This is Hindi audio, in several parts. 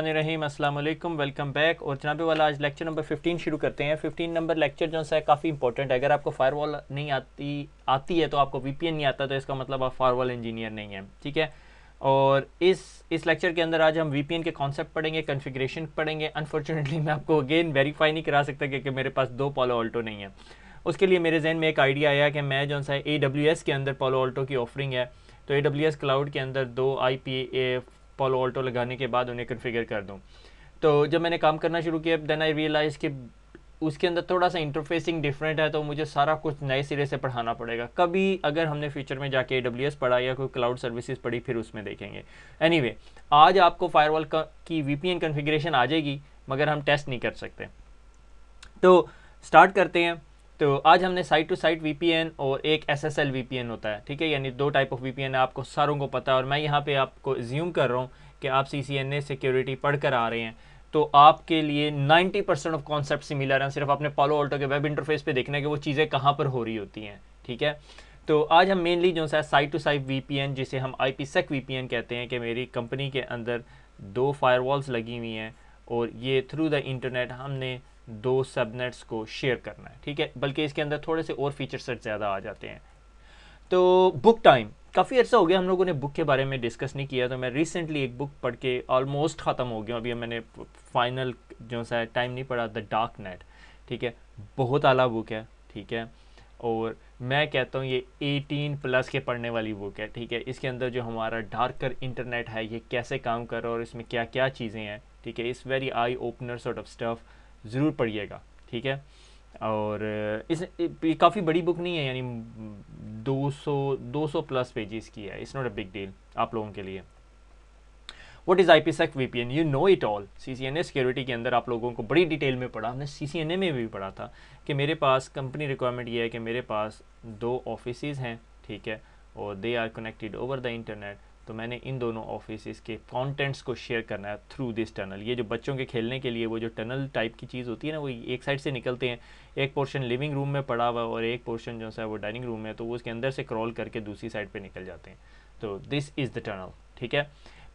रहीम अस्सलाम वालेकुम वेलकम बैक और जनाब वाला आज लेक्चर नंबर 15 शुरू करते हैं 15 नंबर लेक्चर जो है काफ़ी इंपॉर्टेंट है अगर आपको फायरवॉल नहीं आती आती है तो आपको वीपीएन नहीं आता तो इसका मतलब आप फायरवॉल इंजीनियर नहीं है ठीक है और इस इस लेक्चर के अंदर आज हम वीपीएन के कॉन्सेप्ट पढ़ेंगे कन्फिग्रेशन पढ़ेंगे अनफॉर्चुनेटली मैं आपको अगेन वेरीफाई नहीं करा सकता क्योंकि मेरे पास दो पोलो ऑल्टो नहीं है उसके लिए मेरे जहन में एक आइडिया आया कि मैं जो है ए के अंदर पोलो ऑल्टो की ऑफरिंग है तो ए क्लाउड के अंदर दो आई फॉलो ऑल्टो लगाने के बाद उन्हें कन्फिगर कर दूँ तो जब मैंने काम करना शुरू किया देन आई रियलाइज़ कि उसके अंदर थोड़ा सा इंटरफेसिंग डिफरेंट है तो मुझे सारा कुछ नए सिरे से पढ़ाना पड़ेगा कभी अगर हमने फ्यूचर में जाके ए पढ़ा या कोई क्लाउड सर्विसेज पढ़ी फिर उसमें देखेंगे एनीवे anyway, आज आपको फायरवॉल की वीपीएन कॉन्फ़िगरेशन आ जाएगी मगर हम टेस्ट नहीं कर सकते तो स्टार्ट करते हैं तो आज हमने साइड टू साइड वीपीएन और एक एसएसएल वीपीएन होता है ठीक है यानी दो टाइप ऑफ वीपीएन है आपको सारों को पता है और मैं यहाँ पे आपको ज्यूम कर रहा हूँ कि आप सी सी एन ए सिक्योरिटी पढ़ कर आ रहे हैं तो आपके लिए 90 परसेंट ऑफ कॉन्सेप्ट सिमिलर हैं सिर्फ आपने पालो ऑल्टो के वेब इंटरफेस पे देखना है कि वो चीज़ें कहाँ पर हो रही होती हैं ठीक है तो आज हम मेनली जो है साइड टू साइड वी जिसे हम आई पी सेक वीपीएन कहते हैं कि मेरी कंपनी के अंदर दो फायरवॉल्स लगी हुई हैं और ये थ्रू द इंटरनेट हमने दो सबनेट्स को शेयर करना है ठीक है बल्कि इसके अंदर थोड़े से और फीचर सेट ज़्यादा आ जाते हैं तो बुक टाइम काफ़ी अर्सा हो गया हम लोगों ने बुक के बारे में डिस्कस नहीं किया तो मैं रिसेंटली एक बुक पढ़ के ऑलमोस्ट ख़त्म हो गया अभी मैंने फाइनल जो सा टाइम नहीं पढ़ा द डार्क नेट ठीक है बहुत आला बुक है ठीक है और मैं कहता हूँ ये 18 प्लस के पढ़ने वाली बुक है ठीक है इसके अंदर जो हमारा डार्कर इंटरनेट है ये कैसे काम कर रहा है और इसमें क्या क्या चीज़ें हैं ठीक है इस very eye opener sort of stuff ज़रूर पढ़िएगा ठीक है और इस काफ़ी बड़ी बुक नहीं है यानी 200 200 प्लस पेजेस की है it's not a big deal आप लोगों के लिए what is I P sec V P N you know it all C C N A security के अंदर आप लोगों को बड़ी डिटेल में पढ़ा हमने सी सी एन ए में भी पढ़ा था कि मेरे पास कंपनी रिक्वायरमेंट ये है कि मेरे पास दो ऑफिस हैं ठीक है और they are connected over the internet तो मैंने इन दोनों ऑफिस के कॉन्टेंट्स को शेयर करना है थ्रू दिस टनल ये जो बच्चों के खेलने के लिए वो जो टनल टाइप की चीज़ होती है ना वो एक साइड से निकलते हैं एक पोर्शन लिविंग रूम में पड़ा हुआ और एक पोर्शन जो है वो डाइनिंग रूम में तो वो उसके अंदर से क्रॉल करके दूसरी साइड पर निकल जाते हैं तो दिस इज़ द टनल ठीक है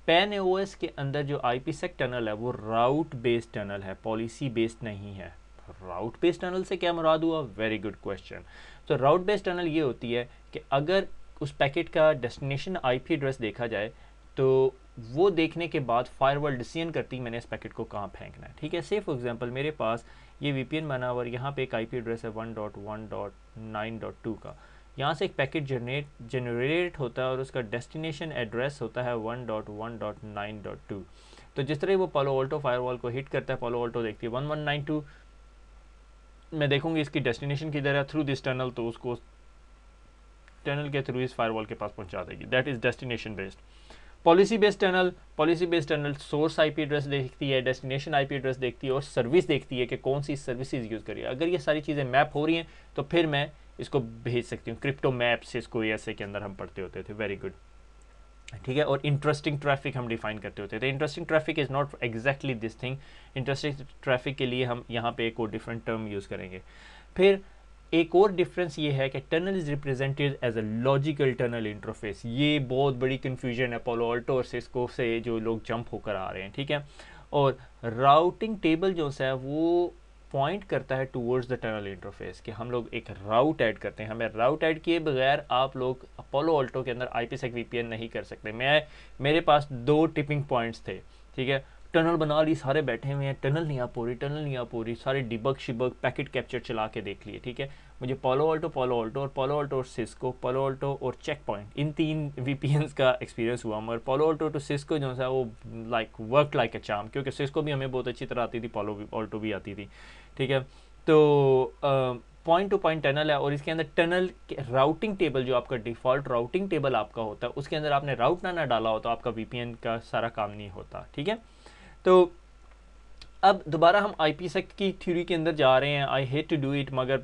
पेन ए के अंदर जो आई पी सेक टनल है वो राउट बेस्ड टनल है पॉलिसी बेस्ड नहीं है राउट बेस्ड टनल से क्या मुराद हुआ वेरी गुड क्वेश्चन तो राउट बेस्ड टनल ये होती है कि अगर उस पैकेट का डेस्टिनेशन आईपी एड्रेस देखा जाए तो वो देखने के बाद फायरवॉल डिसीजन करती मैंने इस पैकेट को कहाँ फेंकना है ठीक है सेफ फॉर एग्जांपल मेरे पास ये वीपीएन बना और यहाँ पे एक आईपी एड्रेस है one dot one dot nine dot two का यहाँ से एक पैकेट जनरेट जनरेट होता है और उसका डेस्टिनेशन एड्रेस होता है one dot one dot nine dot two तो जिस तरह वो पालो ऑल्टो फायरवॉल को हिट करता है पालो ऑल्टो देखती है वन वन नाइन टू मैं देखूंगी इसकी डेस्टिनेशन किधर है थ्रू दिस टनल तो उसको टनल के थ्रू इस फायरवॉल के पास पहुंचा देगी that is destination based policy based tunnel policy based tunnel source IP address देखती है डेस्टिनेशन आईपी एड्रेस देखती है और सर्विस देखती है कि कौन सी सर्विसेज यूज़ करिए अगर ये सारी चीज़ें मैप हो रही हैं तो फिर मैं इसको भेज सकती हूँ क्रिप्टो मैप से इसको ऐसे के अंदर हम पढ़ते होते थे वेरी गुड ठीक है और इंटरेस्टिंग ट्रैफिक हम डिफाइन करते होते थे interesting traffic is not exactly this thing interesting traffic के लिए हम यहाँ पे एक और डिफरेंट टर्म यूज़ करेंगे फिर एक और डिफरेंस ये है कि tunnel is represented as a logical tunnel interface ये बहुत बड़ी कन्फ्यूजन है अपोलो ऑल्टो और सिस्को से जो लोग जंप होकर आ रहे हैं ठीक है और राउटिंग टेबल जो है वो पॉइंट करता है टूवर्ड्स द टनल इंटरफेस कि हम लोग एक राउट ऐड करते हैं हमें राउट ऐड किए बगैर आप लोग अपोलो ऑल्टो के अंदर आई पी नहीं कर सकते मैं मेरे पास दो टिपिंग पॉइंट्स थे ठीक है टनल बना ली सारे बैठे हुए हैं टनल नहीं आ पो रही टनल नहीं आ पो रही सारे डिबक शिबक पैकेट कैप्चर चला के देख लिए ठीक है मुझे पोलो ऑल्टो पोलो ऑल्टो और पोलो ऑल्टो और सिस्को पोलो ऑल्टो और चेक पॉइंट इन तीन वी का एक्सपीरियंस हुआ मगर पोलो ऑल्टो टू सिस्को जो है वो लाइक वर्क लाइक अ चाम क्योंकि सिस्को भी हमें बहुत अच्छी तरह आती थी पोलो ऑल्टो भी आती थी ठीक है तो पॉइंट टू पॉइंट टनल है और इसके अंदर टनल राउटिंग टेबल जो आपका डिफ़ॉल्ट राउटिंग टेबल आपका होता है उसके अंदर आपने राउट ना ना डाला हो तो आपका वीपीएन का सारा काम नहीं होता ठीक है तो अब दोबारा हम आई पी सेक्ट की थ्योरी के अंदर जा रहे हैं I hate to do it मगर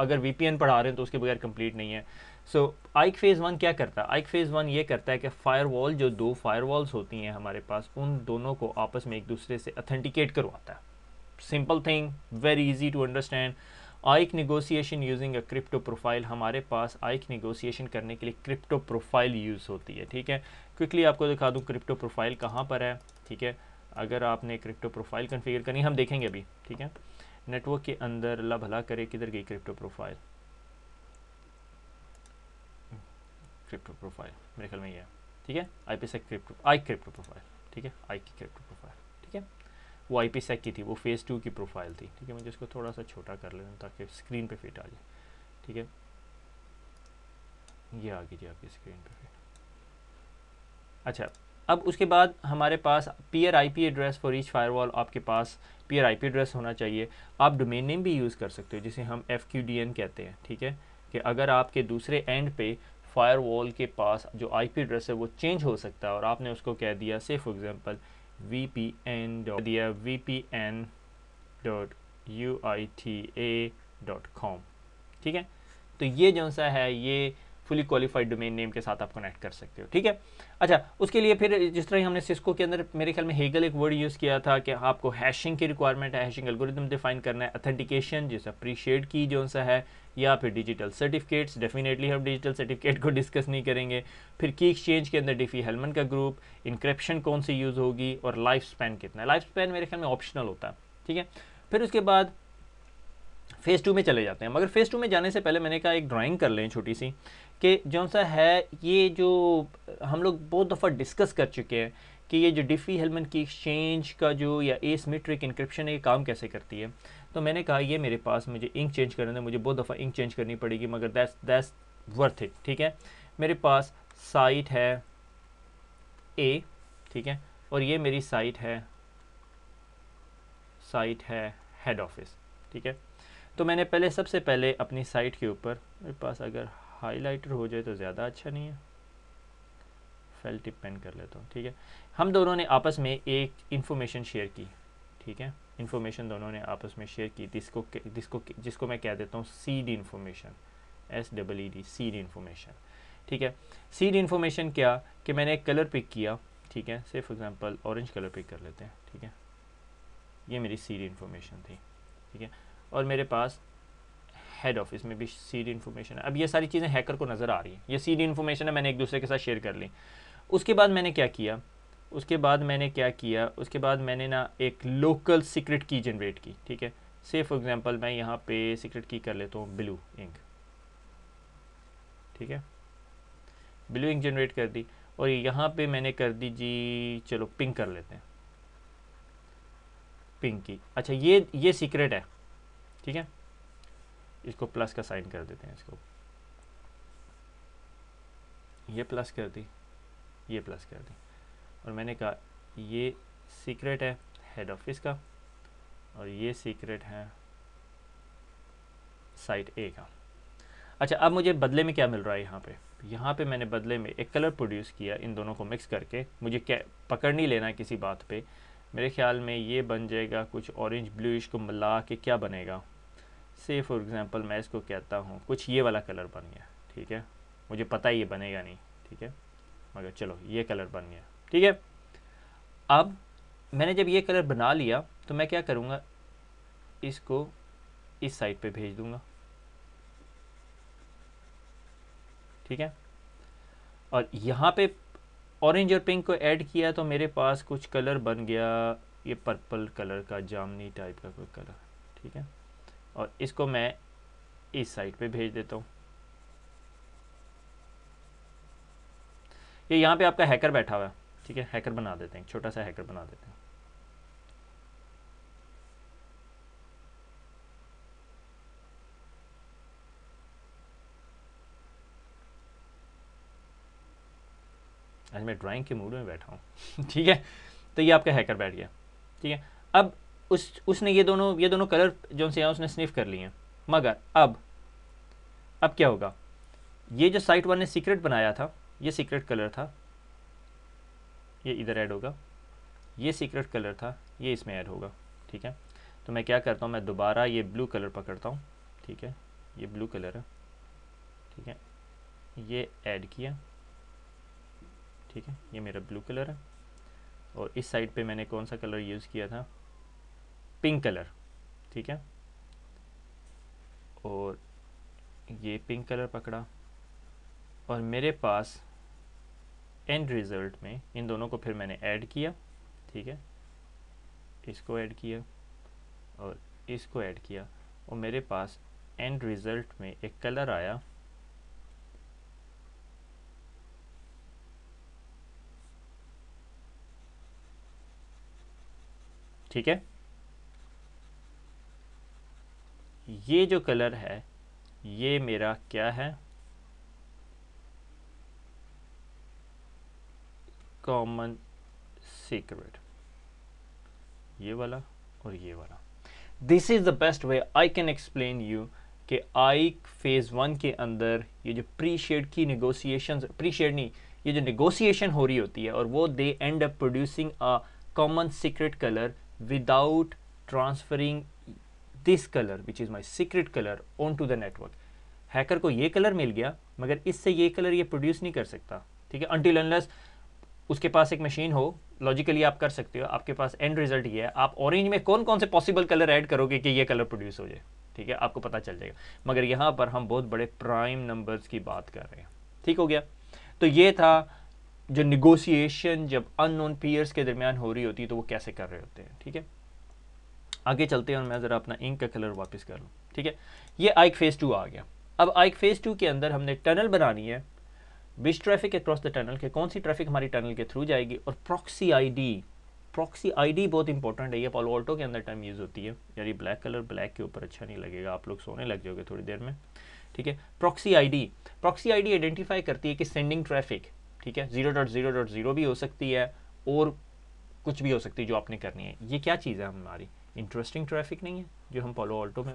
अगर वी पी एन पढ़ा रहे हैं तो उसके बगैर कंप्लीट नहीं है सो आइक फेज़ वन क्या करता है आइक फेज़ वन ये करता है कि फायर वॉल जो दो फायर वॉल्स होती हैं हमारे पास उन दोनों को आपस में एक दूसरे से अथेंटिकेट करवाता है simple thing very easy to understand IKE negotiation using a crypto profile हमारे पास आइक निगोसिएशन करने के लिए क्रिप्टो प्रोफाइल यूज़ होती है ठीक है क्विकली आपको दिखा दूँ क्रिप्टो प्रोफाइल कहाँ पर है ठीक है अगर आपने क्रिप्टो प्रोफाइल कन्फिगर करनी हम देखेंगे अभी ठीक है नेटवर्क के अंदर अल्लाह भला करे किधर गई क्रिप्टो प्रोफाइल क्रिप्टो प्रोफाइल मेरे ख्याल में ये है ठीक है I P crypto I crypto profile ठीक है आई की क्रिप्टो प्रोफाइल ठीक है वो आई पी सेक की थी वो फेज़ टू की प्रोफाइल थी ठीक है मुझे इसको थोड़ा सा छोटा कर लेना ताकि स्क्रीन पर फिट आ जाए ठीक है ये आ गई जी आपकी स्क्रीन पर फिट अच्छा अब उसके बाद हमारे पास peer P address for each wall आपके पास पीयर पी एड्रेस होना चाहिए आप डोमेन नेम भी यूज़ कर सकते हो जिसे हम एफ डी एन कहते हैं ठीक है कि अगर आपके दूसरे एंड पे वॉल के पास जो आई पी एड्रेस है वो चेंज हो सकता है और आपने उसको कह दिया say for example V P N dot दिया V P N dot U I T A dot com ठीक है तो ये जो सा है ये फुली क्वालिफाइड डोमेन नेम के साथ आप कनेक्ट कर सकते हो ठीक है अच्छा उसके लिए फिर जिस तरह हमने सिस्को के अंदर मेरे ख्याल में हेगल एक वर्ड यूज़ किया था कि आपको हैशिंग की रिक्वायरमेंट है हैशिंग एल्गोरिथम डिफाइन करना है अथेंटिकेशन जिसे अप्रीशिएट की जो सा है या फिर डिजिटल सर्टिफिकेट्स डेफिनेटली हम डिजिटल सर्टिफिकेट को डिस्कस नहीं करेंगे फिर की एक्सचेंज के अंदर डिफी हेलमन का ग्रुप इंक्रप्शन कौन सी यूज़ होगी और लाइफ स्पैन कितना है लाइफ स्पैन मेरे ख्याल में ऑप्शनल होता है ठीक है फिर उसके बाद फेज़ टू में चले जाते हैं मगर फेज़ टू में जाने से पहले मैंने कहा एक ड्राइंग कर लें छोटी सी कि जो सा है ये जो हम लोग बहुत दफ़ा डिस्कस कर चुके हैं कि ये जो डिफ़ी हेलमेट की एक्सचेंज का जो या एसमेट्रिक इंक्रिप्शन है ये काम कैसे करती है तो मैंने कहा ये मेरे पास मुझे इंक चेंज करना है मुझे बहुत दफ़ा इंक चेंज करनी पड़ेगी मगर दैट्स दैट्स वर्थ इट ठीक है मेरे पास साइट है ए ठीक है और ये मेरी साइट है साइट है हेड ऑफिस ठीक है तो मैंने पहले सबसे पहले अपनी साइट के ऊपर मेरे पास अगर हाइलाइटर हो जाए तो ज़्यादा अच्छा नहीं है फेल टिप पेन कर लेता हूँ ठीक है हम दोनों ने आपस में एक इन्फॉर्मेशन शेयर की ठीक है इन्फॉर्मेशन दोनों ने आपस में शेयर की जिसको जिसको जिसको मैं कह देता हूँ seed information S double E D seed information ठीक है सीड इन्फॉर्मेशन क्या कि मैंने एक कलर पिक किया ठीक है say for example orange colour pick कर लेते हैं ठीक है ये मेरी सीड इन्फॉर्मेशन थी ठीक है और मेरे पास हेड ऑफिस में भी सीड इन्फॉर्मेशन है अब ये सारी चीज़ें हैकर को नज़र आ रही हैं ये सीड इन्फॉर्मेशन है मैंने एक दूसरे के साथ शेयर कर ली उसके बाद मैंने क्या किया उसके बाद मैंने क्या किया उसके बाद मैंने ना एक लोकल सीक्रेट की जनरेट की ठीक है से फॉर एग्ज़ाम्पल मैं यहाँ पे सीक्रेट की कर लेता हूँ ब्लू इंक ठीक है ब्लू इंक जनरेट कर दी और यहाँ पे मैंने कर दी जी चलो पिंक कर लेते हैं पिंक की अच्छा ये ये सीक्रेट है ठीक है इसको प्लस का साइन कर देते हैं इसको ये प्लस कर दी ये प्लस कर दी और मैंने कहा ये सीक्रेट है हेड ऑफिस का और ये सीक्रेट है साइट ए का अच्छा अब मुझे बदले में क्या मिल रहा है यहाँ पे यहाँ पे मैंने बदले में एक कलर प्रोड्यूस किया इन दोनों को मिक्स करके मुझे क्या पकड़ नहीं लेना किसी बात पे मेरे ख्याल में ये बन जाएगा कुछ ऑरेंज ब्लूइश को मिला के क्या बनेगा से फॉर एग्ज़ाम्पल मैं इसको कहता हूँ कुछ ये वाला कलर बन गया ठीक है मुझे पता ही ये बनेगा नहीं ठीक है मगर चलो ये कलर बन गया ठीक है अब मैंने जब ये कलर बना लिया तो मैं क्या करूँगा इसको इस साइड पे भेज दूँगा ठीक है और यहाँ पे ऑरेंज और पिंक को ऐड किया तो मेरे पास कुछ कलर बन गया ये पर्पल कलर का जामनी टाइप का कोई कलर ठीक है और इसको मैं इस साइड पे भेज देता हूँ ये यहाँ पे आपका हैकर बैठा हुआ है ठीक है हैकर बना देते हैं छोटा सा हैकर बना देते हैं आज मैं ड्राइंग के मूड में बैठा हूँ ठीक है तो ये आपका हैकर बैठ गया ठीक है अब उस उसने ये दोनों ये दोनों कलर जो से उसने स्निफ कर लिए हैं मगर अब अब क्या होगा ये जो साइट वन ने सीक्रेट बनाया था ये सीक्रेट कलर था ये इधर ऐड होगा ये सीक्रेट कलर था ये इसमें ऐड होगा ठीक है तो मैं क्या करता हूँ मैं दोबारा ये ब्लू कलर पकड़ता हूँ ठीक है ये ब्लू कलर है ठीक है ये ऐड किया ठीक है ये मेरा ब्लू कलर है और इस साइड पे मैंने कौन सा कलर यूज़ किया था पिंक कलर ठीक है और ये पिंक कलर पकड़ा और मेरे पास एंड रिज़ल्ट में इन दोनों को फिर मैंने ऐड किया ठीक है इसको ऐड किया और इसको ऐड किया और मेरे पास एंड रिज़ल्ट में एक कलर आया ठीक है ये जो कलर है ये मेरा क्या है कॉमन सीक्रेट ये वाला और ये वाला this is the best way I can explain you कि आई फेज़ वन के अंदर ये जो प्री शेड की निगोसिएशन प्री शेड नहीं ये जो निगोसिएशन हो रही होती है और वो they end up producing a common secret colour without transferring this colour which is my secret colour on to the network hacker को ये कलर मिल गया मगर इससे ये कलर ये प्रोड्यूस नहीं कर सकता ठीक है अंटिल अनलेस उसके पास एक मशीन हो लॉजिकली आप कर सकते हो आपके पास एंड रिजल्ट ये है आप ऑरेंज में कौन कौन से पॉसिबल कलर ऐड करोगे कि ये कलर प्रोड्यूस हो जाए ठीक है आपको पता चल जाएगा मगर यहाँ पर हम बहुत बड़े प्राइम नंबर्स की बात कर रहे हैं ठीक हो गया तो ये था जो निगोसिएशन जब अननोन पीयर्स के दरमियान हो रही होती है तो वो कैसे कर रहे होते हैं ठीक है आगे चलते हैं और मैं ज़रा अपना इंक का कलर वापस कर लूँ ठीक है ये आइक फेज़ टू आ गया अब आइक फेज़ टू के अंदर हमने टनल बनानी है बिश ट्रैफिक अक्रॉस द टनल के कौन सी ट्रैफिक हमारी टनल के थ्रू जाएगी और प्रॉक्सी आईडी प्रॉक्सी आईडी बहुत इंपॉर्टेंट है ये पॉलो ऑल्टो के अंदर टाइम यूज़ होती है यानी ब्लैक कलर ब्लैक के ऊपर अच्छा नहीं लगेगा आप लोग सोने लग जाओगे थोड़ी देर में ठीक है proxy ID proxy ID identify करती है कि सेंडिंग ट्रैफिक ठीक है zero dot zero dot zero भी हो सकती है और कुछ भी हो सकती है जो आपने करनी है ये क्या चीज़ है हमारी इंटरेस्टिंग ट्रैफिक नहीं है जो हम पोलो ऑल्टो में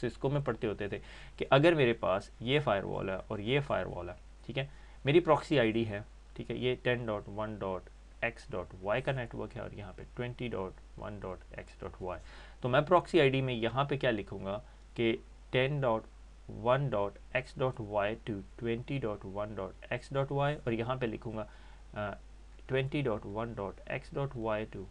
सिस्को में पढ़ते होते थे कि अगर मेरे पास ये वॉल है और ये वॉल है ठीक है मेरी प्रॉक्सी आईडी है ठीक है ये ten dot one dot X dot Y का नेटवर्क है और यहाँ पे twenty dot one dot X dot Y तो मैं प्रॉक्सी आईडी में यहाँ पे क्या लिखूँगा कि ten dot one dot X dot Y to twenty dot one dot X dot Y और यहाँ पे लिखूँगा twenty dot one dot X dot Y to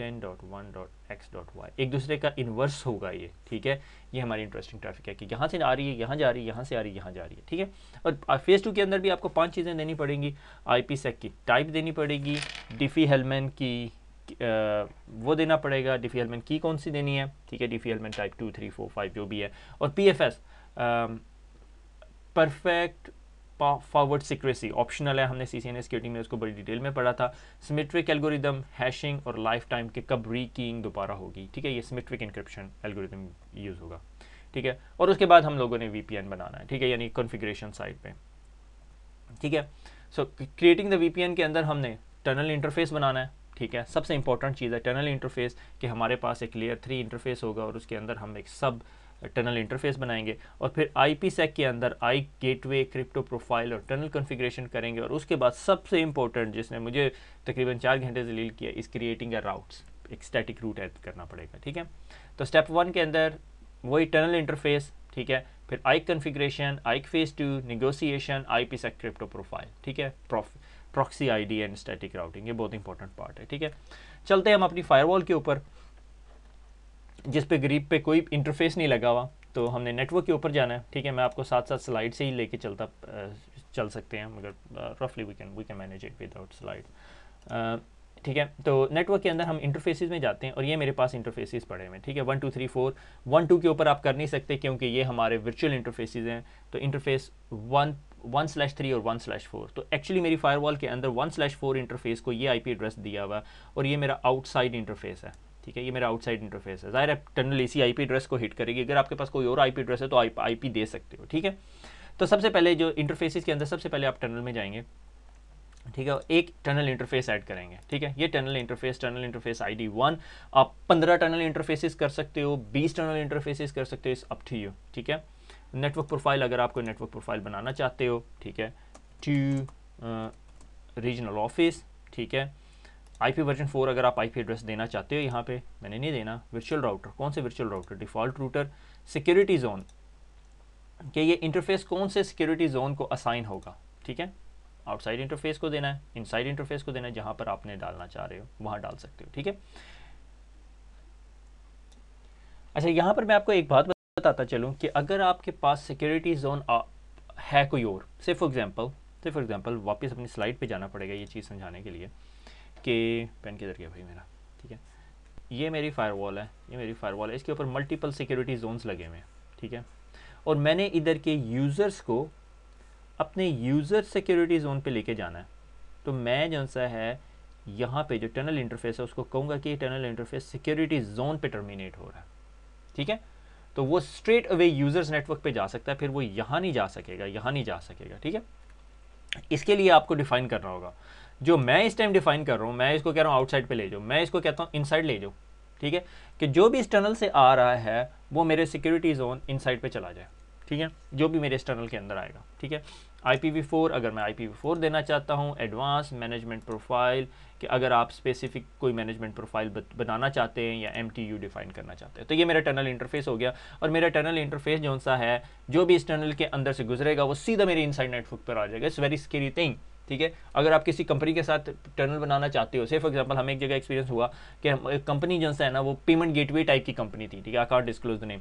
ten dot one dot X dot Y एक दूसरे का इन्वर्स होगा ये ठीक है ये हमारी इंटरेस्टिंग ट्रैफिक है कि यहाँ से आ रही है यहाँ जा रही है यहाँ से आ रही है यहाँ जा रही है ठीक है और फेज़ टू के अंदर भी आपको पांच चीज़ें देनी पड़ेंगी आई सेक की टाइप देनी पड़ेगी डिफ़ी हेलमैन की आ, वो देना पड़ेगा डिफ़ी हेलमैन की कौन सी देनी है ठीक है Diffie Hellman type two three four five जो भी है और P F S perfect forward secrecy optional है हमने सी सी एन एस में उसको बड़ी डिटेल में पढ़ा था सिमेट्रिक एल्गोरिदम हैशिंग और लाइफ टाइम के कब री कीइंग दोबारा होगी ठीक है ये सिमेट्रिक इंक्रिप्शन एल्गोरिदम यूज़ होगा ठीक है और उसके बाद हम लोगों ने वी बनाना है ठीक है यानी कॉन्फिग्रेशन साइड पर ठीक है सो क्रिएटिंग द वी के अंदर हमने टनल इंटरफेस बनाना है ठीक है सबसे इंपॉर्टेंट चीज़ है टनल इंटरफेस कि हमारे पास एक लेयर थ्री इंटरफेस होगा और उसके अंदर हम एक सब टनल इंटरफेस बनाएंगे और फिर आई पी सेक के अंदर आई गेटवे क्रिप्टो प्रोफाइल और टनल कॉन्फ़िगरेशन करेंगे और उसके बाद सबसे इंपॉर्टेंट जिसने मुझे तकरीबन चार घंटे जलील किया इस क्रिएटिंग अ राउट्स एक स्टैटिक रूट ऐड करना पड़ेगा ठीक है तो स्टेप वन के अंदर वही टनल इंटरफेस ठीक है फिर I configuration I phase two negotiation I P sec crypto profile ठीक है proxy I D and static routing ये बहुत इंपॉर्टेंट पार्ट है ठीक है चलते हैं हम अपनी फायरवॉल के ऊपर जिस पे गरीब पे कोई इंटरफेस नहीं लगा हुआ तो हमने नेटवर्क के ऊपर जाना है ठीक है मैं आपको साथ साथ स्लाइड से ही लेके चलता चल सकते हैं मगर रफली we can we can manage it without slide ठीक है तो नेटवर्क के अंदर हम इंटरफेसिस में जाते हैं और ये मेरे पास इंटरफेसिस पड़े हुए हैं ठीक है one two three four one two के ऊपर आप कर नहीं सकते क्योंकि ये हमारे वर्चुअल इंटरफेसिस हैं तो interface one one slash three और वन स्लैश फोर तो एक्चुअली मेरी फायरवॉल के अंदर वन स्लैश फोर इंटरफेस को ये आईपी एड्रेस दिया हुआ है और ये मेरा आउटसाइड इंटरफेस है ठीक है ये मेरा आउटसाइड इंटरफेस है ज़ाहिर है टनल इसी आईपी एड्रेस को हिट करेगी अगर आपके पास कोई और आईपी एड्रेस है तो आई आईपी दे सकते हो ठीक है तो सबसे पहले जो इंटरफेसिस के अंदर सबसे पहले आप टनल में जाएंगे ठीक है एक टनल इंटरफेस ऐड करेंगे ठीक है ये tunnel interface tunnel interface ID one आप पंद्रह टनल इंटरफेसेस कर सकते हो बीस टनल इंटरफेसेस कर सकते हो इस अप टू यू ठीक है नेटवर्क प्रोफाइल अगर आपको नेटवर्क प्रोफाइल बनाना चाहते हो ठीक है टू रीजनल ऑफिस ठीक है आईपी वर्जन 4 अगर आप आईपी एड्रेस देना चाहते हो यहाँ पे मैंने नहीं देना वर्चुअल राउटर कौन से virtual router default router security zone कि ये इंटरफेस कौन से सिक्योरिटी जोन को असाइन होगा ठीक है आउटसाइड इंटरफेस को देना है इनसाइड इंटरफेस को देना है जहाँ पर आपने डालना चाह रहे हो वहाँ डाल सकते हो ठीक है अच्छा यहाँ पर मैं आपको एक बात बताता चलूँ कि अगर आपके पास सिक्योरिटी जोन है कोई और से फॉर एग्ज़ाम्पल से फॉर एग्ज़ाम्पल वापस अपनी स्लाइड पर जाना पड़ेगा ये चीज़ समझाने के लिए के पेन किधर गया भाई मेरा ठीक है ये मेरी फायरवॉल है ये मेरी फायरवॉल है इसके ऊपर मल्टीपल सिक्योरिटी जोन्स लगे हुए हैं ठीक है और मैंने इधर के यूज़र्स को अपने यूज़र सिक्योरिटी जोन पे लेके जाना है तो मैं जो सा है यहाँ पे जो टनल इंटरफेस है उसको कहूँगा कि टनल इंटरफेस सिक्योरिटी जोन पे टर्मिनेट हो रहा है ठीक है तो वो स्ट्रेट अवे यूज़र्स नेटवर्क पे जा सकता है फिर वो यहाँ नहीं जा सकेगा यहाँ नहीं जा सकेगा ठीक है इसके लिए आपको डिफाइन करना होगा जो मैं इस टाइम डिफाइन कर रहा हूँ मैं इसको कह रहा हूँ आउटसाइड पे ले जाओ मैं इसको कहता हूँ इनसाइड ले जाओ ठीक है कि जो भी एक्सटर्नल से आ रहा है वो मेरे सिक्योरिटी जोन इनसाइड पे चला जाए ठीक है जो भी मेरे एक्सटर्नल के अंदर आएगा ठीक है फोर अगर मैं फोर देना चाहता हूँ एडवांस मैनेजमेंट प्रोफाइल कि अगर आप स्पेसिफिक कोई मैनेजमेंट प्रोफाइल बनाना चाहते हैं या एम डिफाइन करना चाहते हैं तो ये मेरा टनल इंटरफेस हो गया और मेरा टनल इंटरफेस जो सा है जो भी इस टनल के अंदर से गुजरेगा वो सीधा मेरे इनसाइड नेटवर्क पर आ जाएगा इट्स वेरी स्केरी थिंग ठीक है अगर आप किसी कंपनी के साथ टर्नल बनाना चाहते हो सिर्फ एग्जाम्पल हमें एक जगह एक्सपीरियंस हुआ कि हम एक कंपनी जो है ना वो पेमेंट गेटवे टाइप की कंपनी थी ठीक है आकार डिस्क्लोज ने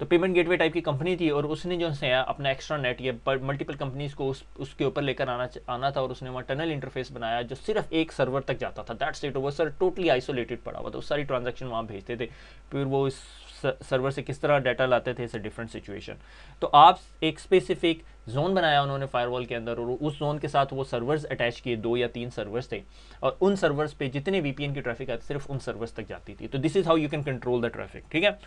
तो पेमेंट गेटवे टाइप की कंपनी थी और उसने जो है अपना एक्स्ट्रा नेट या मल्टीपल कंपनीज को उस उसके ऊपर लेकर आना आना था और उसने वहाँ टनल इंटरफेस बनाया जो सिर्फ एक सर्वर तक जाता था दैट्स इट वो सर टोटली आइसोलेटेड पड़ा हुआ था उस सारी ट्रांजेक्शन वहाँ भेजते थे फिर वो इस सर्वर से किस तरह डाटा लाते थे इस डिफरेंट सिचुएशन तो आप एक स्पेसिफिक जोन बनाया उन्होंने फायरवॉल के अंदर और उस जोन के साथ वो सर्वर्स अटैच किए दो या तीन सर्वर्स थे और उन सर्वर्स पे जितने वीपीएन की ट्रैफिक आती सिर्फ उन सर्वर्स तक जाती थी तो this is how you can control the traffic ठीक है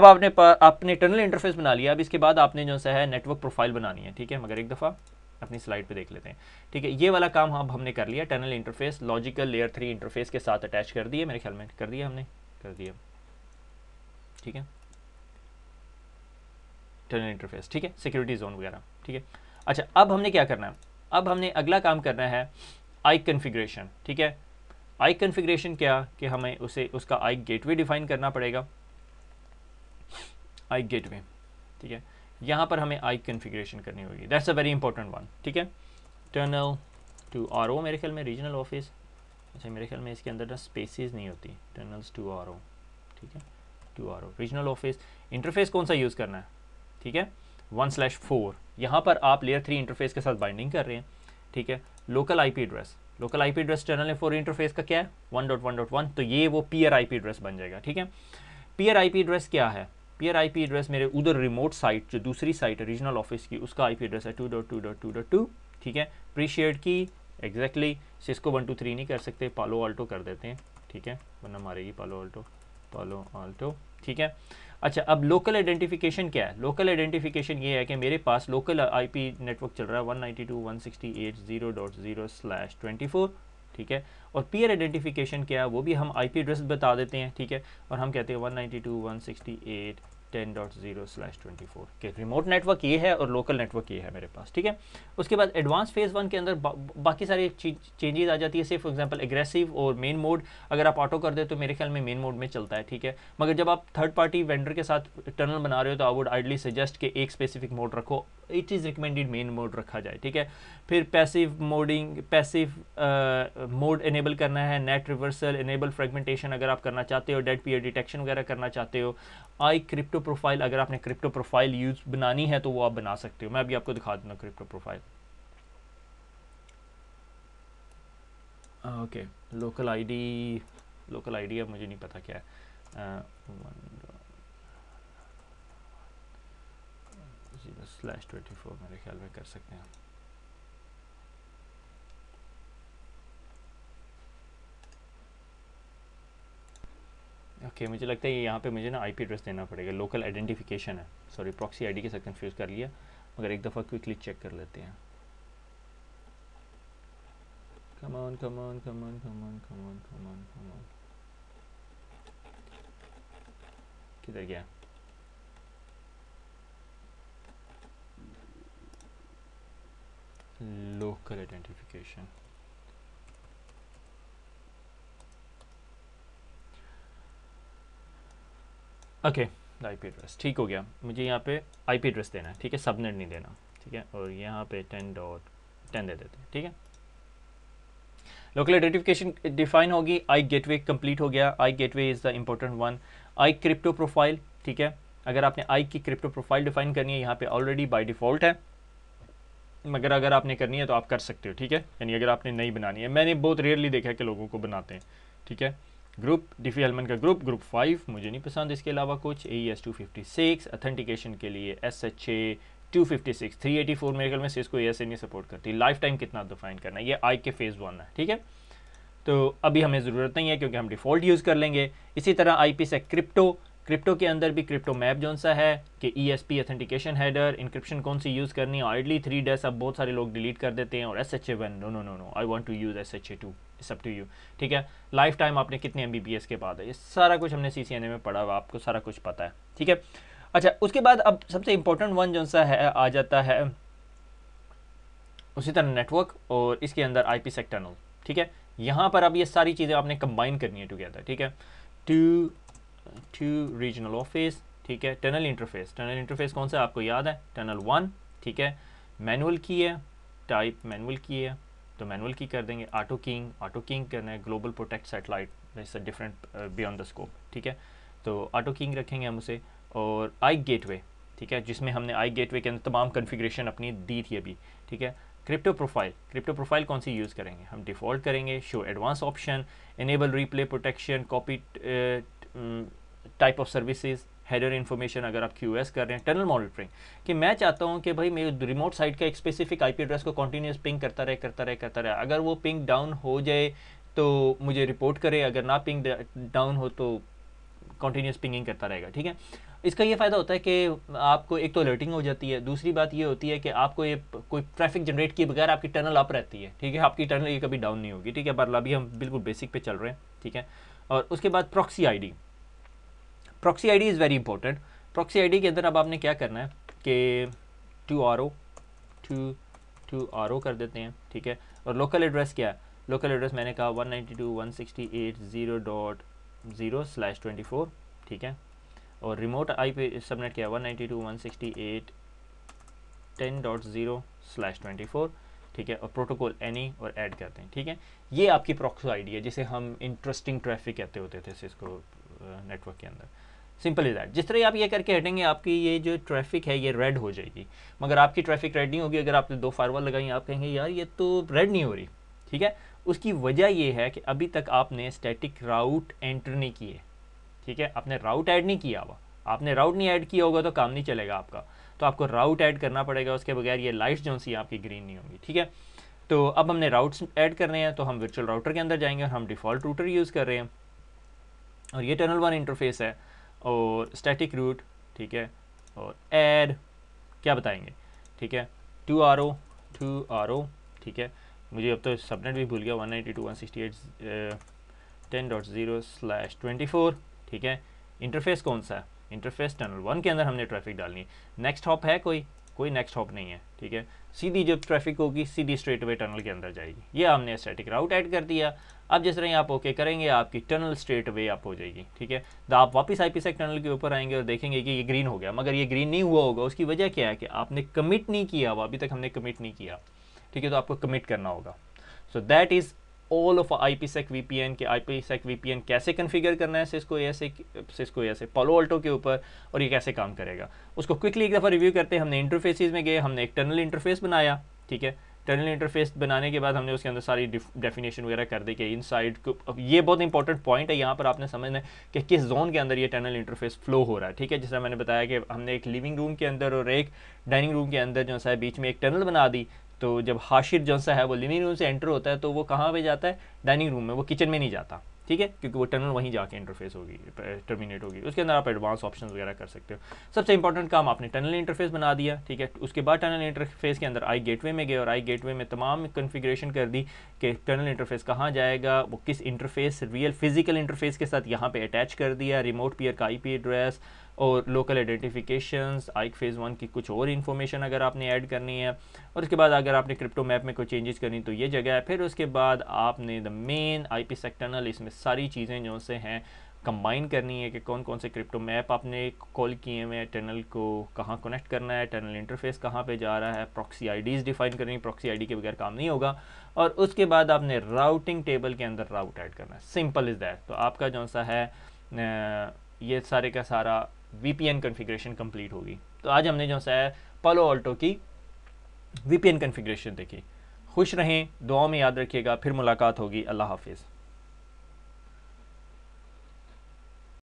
अब आपने आपने टनल इंटरफेस बना लिया अब इसके बाद आपने जो है नेटवर्क प्रोफाइल बनानी है ठीक है मगर एक दफ़ा अपनी स्लाइड पे देख लेते हैं ठीक है ये वाला काम अब हमने कर लिया tunnel interface logical layer three interface के साथ अटैच कर दिया मेरे ख्याल में कर दिया हमने कर दिया ठीक है टर्नल इंटरफेस ठीक है सिक्योरिटी जोन वगैरह ठीक है अच्छा अब हमने क्या करना है अब हमने अगला काम करना है आई कन्फिग्रेशन ठीक है आई कन्फिग्रेशन क्या कि हमें उसे उसका आई गेटवे डिफाइन करना पड़ेगा आई गेटवे ठीक है यहाँ पर हमें आई कन्फिग्रेशन करनी होगी that's a very important one ठीक है टर्नल टू आर ओ मेरे ख्याल में रीजनल ऑफिस अच्छा मेरे ख्याल में इसके अंदर ना स्पेसिस नहीं होती टर्नल्स टू आर ओ ठीक है to R O regional office interface कौन सा यूज़ करना है ठीक है वन स्लैश फोर यहाँ पर आप लेयर थ्री इंटरफेस के साथ बाइंडिंग कर रहे हैं ठीक है local P address local P address channel है फोर इंटरफेस का क्या है one dot one dot one तो ये वो पीयर आईपी एड्रेस बन जाएगा ठीक है आई पी एड्रेस क्या है आई पी एड्रेस मेरे उधर रिमोट साइट जो दूसरी साइट है रीजनल ऑफिस की उसका पी एड्रेस है two dot two dot two dot two ठीक है preshared key exactly Cisco one two three नहीं कर सकते पालो ऑल्टो कर देते हैं ठीक है वरना मारेगी पालो ऑल्टो पालो आल्टो ठीक है अच्छा अब लोकल आइडेंटिफिकेशन क्या है लोकल आइडेंटिफिकेशन ये है कि मेरे पास लोकल आईपी नेटवर्क चल रहा है 192.168.0.0 स्लैश 24 ठीक है और पीयर आइडेंटिफिकेशन क्या है वो भी हम आईपी एड्रेस बता देते हैं ठीक है और हम कहते हैं 192.168 ten dot zero slash twenty four के रिमोट नेटवर्क ये है और लोकल नेटवर्क ये है मेरे पास ठीक है उसके बाद एडवांस फेज़ वन के अंदर बा, बाकी सारी चेंजेस आ जाती है सिर्फ एग्जाम्पल एग्जांपल एग्रेसिव और मेन मोड अगर आप ऑटो कर दे तो मेरे ख्याल में मेन मोड में चलता है ठीक है मगर जब आप थर्ड पार्टी वेंडर के साथ टनल बना रहे हो तो आई वुड आइडली सजेस्ट कि एक स्पेसिफिक मोड रखो it is recommended main mode रखा जाए ठीक है फिर पैसिव मोडिंग पैसिव मोड इनेबल करना है नेट रिवर्सल इनेबल फ्रेगमेंटेशन अगर आप करना चाहते हो डेड पीयर डिटेक्शन वगैरह करना चाहते हो आई क्रिप्टो प्रोफाइल अगर आपने क्रिप्टो प्रोफाइल यूज बनानी है तो वो आप बना सकते हो मैं अभी आपको दिखा दूंगा crypto profile okay local ID local ID अब मुझे नहीं पता क्या है स्लैश ट्वेंटी फोर मेरे ख्याल में कर सकते हैं ओके मुझे लगता है यहाँ पे मुझे ना आईपी एड्रेस देना पड़ेगा लोकल आइडेंटिफिकेशन है सॉरी प्रॉक्सी आईडी के साथ कन्फ्यूज़ कर लिया मगर एक दफ़ा क्विकली चेक कर लेते हैं कमान कमान कमान कमान कमान कमान कमान किधर गया local identification okay I P address ठीक हो गया मुझे यहाँ पे आई पी एड्रेस देना है ठीक है सबनेट नहीं देना ठीक है और यहाँ पे टेन डॉट टेन दे देते हैं ठीक है लोकल आइडेंटिफिकेशन डिफाइन होगी आई गेटवे कंप्लीट हो गया I gateway is the important one I crypto profile ठीक है अगर आपने आई की क्रिप्टो प्रोफाइल डिफाइन करनी है यहाँ पे ऑलरेडी बाई डिफ़ॉल्ट है मगर अगर आपने करनी है तो आप कर सकते हो ठीक है यानी अगर आपने नहीं बनानी है मैंने बहुत रेयरली देखा है कि लोगों को बनाते हैं ठीक है ग्रुप डिफी हेलमेंट का ग्रुप ग्रुप फाइव मुझे नहीं पसंद इसके अलावा कुछ A S two fifty six authentication के लिए S H A two fifty six three eighty four मेरे ख्याल में इसको ए एस ए नहीं सपोर्ट करती लाइफ टाइम कितना डिफाइन तो करना है ये आई के फेज़ वन है ठीक है तो अभी हमें ज़रूरत नहीं है क्योंकि हम डिफ़ॉल्ट यूज़ कर लेंगे इसी तरह आई पी से क्रिप्टो क्रिप्टो के अंदर भी क्रिप्टो मैप जौन सा है कि E S P authentication header encryption कौन सी यूज़ करनी है आइडली थ्री डेस अब बहुत सारे लोग डिलीट कर देते हैं और S H A one no no no no I want to use S H A two it's up to you ठीक है लाइफ टाइम आपने कितने एम के बाद है ये सारा कुछ हमने सी में पढ़ा हुआ आपको सारा कुछ पता है ठीक है अच्छा उसके बाद अब सबसे इंपॉर्टेंट वन जो सा है आ जाता है उसी तरह नेटवर्क और इसके अंदर आई पी सेक्टर ठीक है यहाँ पर अब ये सारी चीज़ें आपने कंबाइन करनी है टुगेदर ठीक है टू टू रीजनल ऑफिस ठीक है टनल इंटरफेस टनल इंटरफेस कौन सा आपको याद है टनल वन ठीक है मैनुअल की है टाइप मैनुअल की है तो मैनुअल की कर देंगे ऑटो किंग ऑटो किंग करना है global protect satellite is different beyond the scope ठीक है तो ऑटो किंग रखेंगे हम उसे और आई गेटवे ठीक है जिसमें हमने आई गेटवे के अंदर तमाम कन्फिग्रेशन अपनी दी थी अभी ठीक है क्रिप्टो प्रोफाइल क्रिप्टो प्रोफाइल कौन सी यूज़ करेंगे हम डिफ़ॉल्ट करेंगे show advance option enable replay protection copy type of services header information अगर आप क्यू कर रहे हैं टनल मॉनिटरिंग कि मैं चाहता हूँ कि भाई मेरे रिमोट साइट का एक स्पेसिफिक आईपी एड्रेस को कंटिन्यूस पिंग करता रहे करता रहे करता रहे अगर वो पिंग डाउन हो जाए तो मुझे रिपोर्ट करे अगर ना पिंग डाउन हो तो कंटिन्यूस पिंगिंग करता रहेगा ठीक है इसका ये फ़ायदा होता है कि आपको एक तो अलर्टिंग हो जाती है दूसरी बात ये होती है कि आपको ये कोई ट्रैफिक जनरेट किए बगैर आपकी टनल अप रहती है ठीक है आपकी टनल ये कभी डाउन नहीं होगी ठीक है बरला अभी हम बिल्कुल बेसिक पे चल रहे हैं ठीक है और उसके बाद proxy ID proxy ID is very important proxy ID के अंदर अब आपने क्या करना है कि to R O to to R O कर देते हैं ठीक है और लोकल एड्रेस क्या है लोकल एड्रेस मैंने कहा one ninety two one sixty eight zero dot zero slash twenty four ठीक है और रिमोट आई पे सबनेट किया one ninety two one sixty eight ten dot zero slash twenty four ठीक है और प्रोटोकॉल एनी और ऐड करते हैं ठीक है ये आपकी प्रॉक्सो आईडी है जिसे हम इंटरेस्टिंग ट्रैफिक कहते होते थे इसको नेटवर्क के अंदर सिंपल इज दैट जिस तरह आप ये करके हटेंगे आपकी ये जो ट्रैफिक है ये रेड हो जाएगी मगर आपकी ट्रैफिक रेड नहीं होगी अगर आपने दो फायरवॉल लगाई आप कहेंगे यार ये तो रेड नहीं हो रही ठीक है उसकी वजह ये है कि अभी तक आपने स्टैटिक राउट एंटर नहीं किए ठीक है आपने राउट ऐड नहीं किया हुआ आपने राउट नहीं ऐड किया होगा तो काम नहीं चलेगा आपका तो आपको राउट ऐड करना पड़ेगा उसके बगैर ये लाइट्स जो सी आपकी ग्रीन नहीं होंगी ठीक है तो अब हमने राउट्स ऐड कर रहे हैं तो हम वर्चुअल राउटर के अंदर जाएंगे और हम डिफ़ॉल्ट रूटर यूज़ कर रहे हैं और ये टनल वन इंटरफेस है और स्टैटिक रूट ठीक है और एड क्या बताएंगे ठीक है to R O to R O ठीक है मुझे अब तो सबनेट भी भूल गया one ninety two one sixty eight ten dot zero slash twenty four ठीक है इंटरफेस कौन सा है इंटरफेस टनल वन के अंदर हमने ट्रैफिक डालनी है नेक्स्ट हॉप है कोई कोई नेक्स्ट हॉप नहीं है ठीक है सीधी जब ट्रैफिक होगी सीधी स्ट्रेट वे टनल के अंदर जाएगी ये हमने स्टैटिक राउट ऐड कर दिया अब जिस तरह आप ओके करेंगे आपकी टनल स्ट्रेट वे आप हो जाएगी ठीक है तो आप वापस आई टनल के ऊपर आएंगे और देखेंगे कि ये ग्रीन हो गया मगर ये ग्रीन नहीं हुआ होगा उसकी वजह क्या है कि आपने कमिट नहीं किया हुआ अभी तक हमने कमिट नहीं किया ठीक है तो आपको कमिट करना होगा so that is all of I P sec V P N के I P sec V P N कैसे कन्फिगर करना है सिस्को ऐसे सिस्को ऐसे पोलो ऑल्टो के ऊपर और ये कैसे काम करेगा उसको क्विकली एक दफ़ा रिव्यू करते हैं हमने इंटरफेसिस में गए हमने एक टर्नल इंटरफेस बनाया ठीक है टर्नल इंटरफेस बनाने के बाद हमने उसके अंदर सारी डेफिनेशन वगैरह कर दी कि साइड को अब ये बहुत इंपॉर्टेंट पॉइंट है यहाँ पर आपने समझना है कि किस जोन के अंदर ये टर्नल इंटरफेस फ्लो हो रहा है ठीक है जिस मैंने बताया कि हमने एक लिविंग रूम के अंदर और एक डाइनिंग रूम के अंदर जो है बीच में एक टनल बना दी तो जब हाशिर जो है वो लिविंग रूम से एंटर होता है तो वो कहाँ पर जाता है डाइनिंग रूम में वो किचन में नहीं जाता ठीक है क्योंकि वो टनल वहीं जाके इंटरफेस होगी टर्मिनेट होगी उसके अंदर आप एडवांस ऑप्शन वगैरह कर सकते हो सबसे इंपॉर्टेंट काम आपने टनल इंटरफेस बना दिया ठीक है उसके बाद टनल इंटरफेस के अंदर आई गेटवे में गए और आई गेटवे में तमाम कन्फिग्रेशन कर दी कि टनल इंटरफेस कहाँ जाएगा वो किस इंटरफेस रियल फिजिकल इंटरफेस के साथ यहाँ पर अटैच कर दिया रिमोट पियर का आई एड्रेस और local identification IKE phase one की कुछ और इन्फॉर्मेशन अगर आपने ऐड करनी है और उसके बाद अगर आपने क्रिप्टो मैप में कोई चेंजेस करनी तो ये जगह है फिर उसके बाद आपने द मेन आई पी सेक्टरनल इसमें सारी चीज़ें जो से हैं कंबाइन करनी है कि कौन कौन से क्रिप्टो मैप आपने कॉल किए हुए हैं टनल को कहाँ कनेक्ट करना है टनल इंटरफेस कहाँ पे जा रहा है प्रॉक्सी आईडीज़ डिफाइन करनी प्रॉक्सी आईडी के बगैर काम नहीं होगा और उसके बाद आपने राउटिंग टेबल के अंदर राउट ऐड करना है सिंपल इज़ दैट तो आपका जो सा है ये सारे का सारा वीपीएन कॉन्फ़िगरेशन कंप्लीट होगी तो आज हमने जो सा है पालो ऑल्टो की वीपीएन कॉन्फ़िगरेशन देखी खुश रहें दुआ में याद रखिएगा फिर मुलाकात होगी अल्लाह हाफिज़